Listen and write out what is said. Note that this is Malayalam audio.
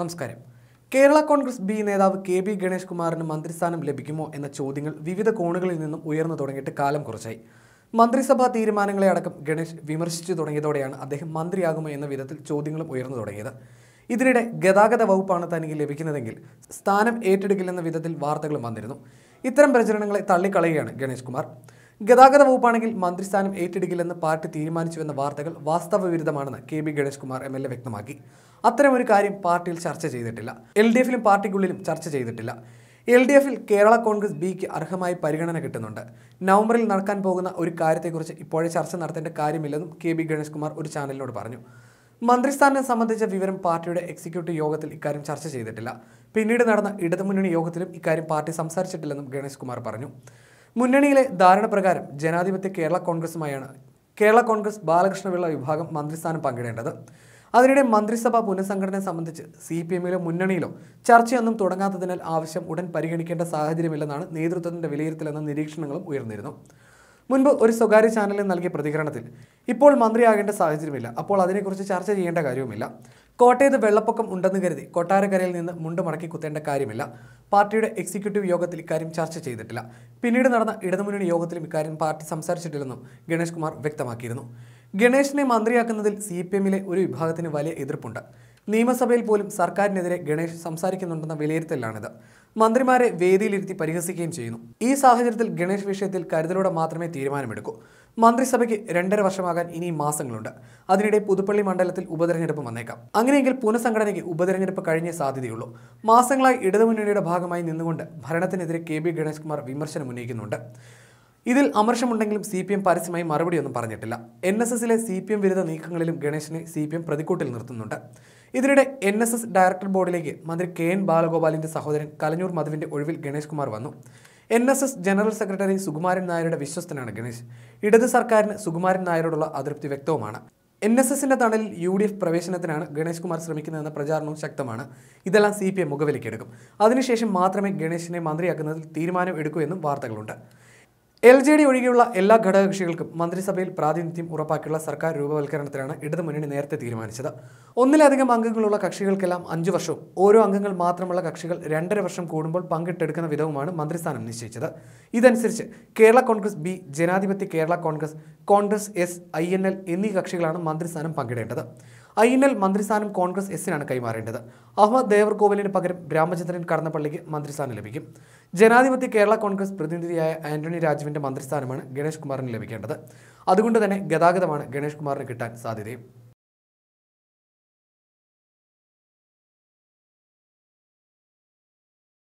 നമസ്കാരം കേരള കോൺഗ്രസ് ബി നേതാവ് കെ ബി ഗണേഷ് കുമാറിന് മന്ത്രിസ്ഥാനം ലഭിക്കുമോ എന്ന ചോദ്യങ്ങൾ വിവിധ കോണുകളിൽ നിന്നും ഉയർന്നു തുടങ്ങിയിട്ട് കാലം കുറച്ചായി മന്ത്രിസഭാ തീരുമാനങ്ങളെ അടക്കം ഗണേഷ് വിമർശിച്ചു തുടങ്ങിയതോടെയാണ് അദ്ദേഹം മന്ത്രിയാകുമോ എന്ന വിധത്തിൽ ചോദ്യങ്ങളും ഉയർന്നു തുടങ്ങിയത് ഇതിനിടെ ഗതാഗത വകുപ്പാണ് തനിക്ക് ലഭിക്കുന്നതെങ്കിൽ സ്ഥാനം ഏറ്റെടുക്കില്ലെന്ന വിധത്തിൽ വാർത്തകളും വന്നിരുന്നു ഇത്തരം പ്രചരണങ്ങളെ തള്ളിക്കളയുകയാണ് ഗണേഷ് കുമാർ ഗതാഗത വകുപ്പാണെങ്കിൽ മന്ത്രിസ്ഥാനം ഏറ്റെടുക്കില്ലെന്ന് പാർട്ടി തീരുമാനിച്ചുവെന്ന വാർത്തകൾ വാസ്തവവിരുദ്ധമാണെന്ന് K B Ganesh Kumar M L A വ്യക്തമാക്കി അത്തരമൊരു കാര്യം പാർട്ടിയിൽ ചർച്ച ചെയ്തിട്ടില്ല എൽ ഡി എഫിലും പാർട്ടിക്കുള്ളിലും ചർച്ച ചെയ്തിട്ടില്ല എൽ ഡി എഫിൽ കേരള കോൺഗ്രസ് ബിക്ക് അർഹമായി പരിഗണന കിട്ടുന്നുണ്ട് നവംബറിൽ നടക്കാൻ പോകുന്ന ഒരു കാര്യത്തെക്കുറിച്ച് ഇപ്പോഴേ ചർച്ച നടത്തേണ്ട കാര്യമില്ലെന്നും കെ ബി ഗണേഷ് കുമാർ ഒരു ചാനലിനോട് പറഞ്ഞു മന്ത്രിസ്ഥാനം സംബന്ധിച്ച വിവരം പാർട്ടിയുടെ എക്സിക്യൂട്ടീവ് യോഗത്തിൽ ഇക്കാര്യം ചർച്ച ചെയ്തിട്ടില്ല പിന്നീട് നടന്ന ഇടതുമുന്നണി യോഗത്തിലും ഇക്കാര്യം പാർട്ടി സംസാരിച്ചിട്ടില്ലെന്നും ഗണേഷ് കുമാർ പറഞ്ഞു മുന്നണിയിലെ ധാരണപ്രകാരം ജനാധിപത്യ കേരള കോൺഗ്രസുമായാണ് കേരള കോൺഗ്രസ് ബാലകൃഷ്ണപിള്ള വിഭാഗം മന്ത്രിസ്ഥാനം പങ്കിടേണ്ടത് അതിനിടെ മന്ത്രിസഭാ പുനഃസംഘടന സംബന്ധിച്ച് സി പി എമ്മിലോ മുന്നണിയിലോ ചർച്ചയൊന്നും തുടങ്ങാത്തതിനാൽ ആവശ്യം ഉടൻ പരിഗണിക്കേണ്ട സാഹചര്യമില്ലെന്നാണ് നേതൃത്വത്തിന്റെ വിലയിരുത്തലെന്ന നിരീക്ഷണങ്ങളും ഉയർന്നിരുന്നു മുൻപ് ഒരു സ്വകാര്യ ചാനലിൽ നൽകിയ പ്രതികരണത്തിൽ ഇപ്പോൾ മന്ത്രിയാകേണ്ട സാഹചര്യമില്ല അപ്പോൾ അതിനെക്കുറിച്ച് ചർച്ച ചെയ്യേണ്ട കാര്യവുമില്ല കോട്ടയത്ത് വെള്ളപ്പൊക്കം ഉണ്ടെന്ന് കരുതി കൊട്ടാരക്കരയിൽ നിന്ന് മുണ്ട് മടക്കി കുത്തേണ്ട കാര്യമില്ല പാർട്ടിയുടെ എക്സിക്യൂട്ടീവ് യോഗത്തിൽ ഇക്കാര്യം ചർച്ച ചെയ്തിട്ടില്ല പിന്നീട് നടന്ന ഇടതുമുന്നണി യോഗത്തിലും ഇക്കാര്യം പാർട്ടി സംസാരിച്ചിട്ടില്ലെന്നും ഗണേഷ് കുമാർ വ്യക്തമാക്കിയിരുന്നു ഗണേഷിനെ മന്ത്രിയാക്കുന്നതിൽ സി ഒരു വിഭാഗത്തിന് വലിയ എതിർപ്പുണ്ട് നിയമസഭയിൽ പോലും സർക്കാരിനെതിരെ ഗണേഷ് സംസാരിക്കുന്നുണ്ടെന്ന വിലയിരുത്തലാണിത് മന്ത്രിമാരെ വേദിയിലിരുത്തി പരിഹസിക്കുകയും ചെയ്യുന്നു ഈ സാഹചര്യത്തിൽ ഗണേഷ് വിഷയത്തിൽ കരുതലോടെ മാത്രമേ തീരുമാനമെടുക്കൂ മന്ത്രിസഭയ്ക്ക് രണ്ടര വർഷമാകാൻ ഇനി മാസങ്ങളുണ്ട് അതിനിടെ പുതുപ്പള്ളി മണ്ഡലത്തിൽ ഉപതെരഞ്ഞെടുപ്പ് വന്നേക്കാം അങ്ങനെയെങ്കിൽ പുനഃസംഘടനയ്ക്ക് ഉപതെരഞ്ഞെടുപ്പ് കഴിഞ്ഞേ സാധ്യതയുള്ളൂ മാസങ്ങളായി ഇടതുമുന്നണിയുടെ ഭാഗമായി നിന്നുകൊണ്ട് ഭരണത്തിനെതിരെ കെ ബി ഗണേഷ് കുമാർ വിമർശനം ഉന്നയിക്കുന്നുണ്ട് ഇതിൽ അമർഷമുണ്ടെങ്കിലും സി പി എം പരസ്യമായി മറുപടിയൊന്നും പറഞ്ഞിട്ടില്ല എൻ എസ് എസിലെ സി പി എം വിരുദ്ധ നീക്കങ്ങളിലും ഗണേശിനെ സി പി എം പ്രതിക്കൂട്ടിൽ നിർത്തുന്നുണ്ട് ഇതിനിടെ എൻ എസ് എസ് ഡയറക്ടർ ബോർഡിലേക്ക് മന്ത്രി കെ എൻ ബാലഗോപാലിൻ്റെ സഹോദരൻ കലഞ്ഞൂർ മധുവിൻ്റെ ഒഴിവിൽ ഗണേഷ് കുമാർ വന്നു N S S general secretary Sukumaran നായരുടെ വിശ്വസ്തനാണ് ഗണേഷ് ഇടത് സർക്കാരിന് സുകുമാരൻ നായരോടുള്ള അതൃപ്തി വ്യക്തവുമാണ് എൻ എസ് എസിൻ്റെ തണലിൽ യു ഡി എഫ് പ്രവേശനത്തിനാണ് ഗണേഷ് കുമാർ ശ്രമിക്കുന്നതെന്ന പ്രചാരണവും ശക്തമാണ് ഇതെല്ലാം സി പി എം മുഖവിലേക്കെടുക്കും അതിനുശേഷം മാത്രമേ ഗണേഷിനെ മന്ത്രിയാക്കുന്നതിൽ തീരുമാനം എടുക്കൂ എന്നും വാർത്തകളുണ്ട് എൽ ജെ ഡി ഒഴികെയുള്ള എല്ലാ ഘടകകക്ഷികൾക്കും മന്ത്രിസഭയിൽ പ്രാതിനിധ്യം ഉറപ്പാക്കിയുള്ള സർക്കാർ രൂപവൽക്കരണത്തിലാണ് ഇടതുമുന്നണി നേരത്തെ തീരുമാനിച്ചത് ഒന്നിലധികം അംഗങ്ങളുള്ള കക്ഷികൾക്കെല്ലാം അഞ്ചു വർഷവും ഓരോ അംഗങ്ങൾ മാത്രമുള്ള കക്ഷികൾ രണ്ടര വർഷം കൂടുമ്പോൾ പങ്കിട്ടെടുക്കുന്ന വിധവുമാണ് മന്ത്രിസ്ഥാനം നിശ്ചയിച്ചത് ഇതനുസരിച്ച് കേരള കോൺഗ്രസ് ബി ജനാധിപത്യ Kerala Congress Congress S I എന്നീ കക്ഷികളാണ് മന്ത്രിസ്ഥാനം പങ്കിടേണ്ടത് ഐ എൻ എൽ മന്ത്രിസ്ഥാനം കോൺഗ്രസ് എസിനാണ് കൈമാറേണ്ടത് അഹമ്മദ് ദേവർകോവിലിന് പകരം രാമചന്ദ്രൻ കടന്നപ്പള്ളിക്ക് മന്ത്രിസ്ഥാനം ലഭിക്കും ജനാധിപത്യ കേരള കോൺഗ്രസ് പ്രതിനിധിയായ ആന്റണി രാജുവിന്റെ മന്ത്രിസ്ഥാനമാണ് ഗണേഷ് കുമാറിന് ലഭിക്കേണ്ടത് അതുകൊണ്ട് തന്നെ ഗതാഗതമാണ് ഗണേഷ് കുമാറിന് കിട്ടാൻ സാധ്യതയും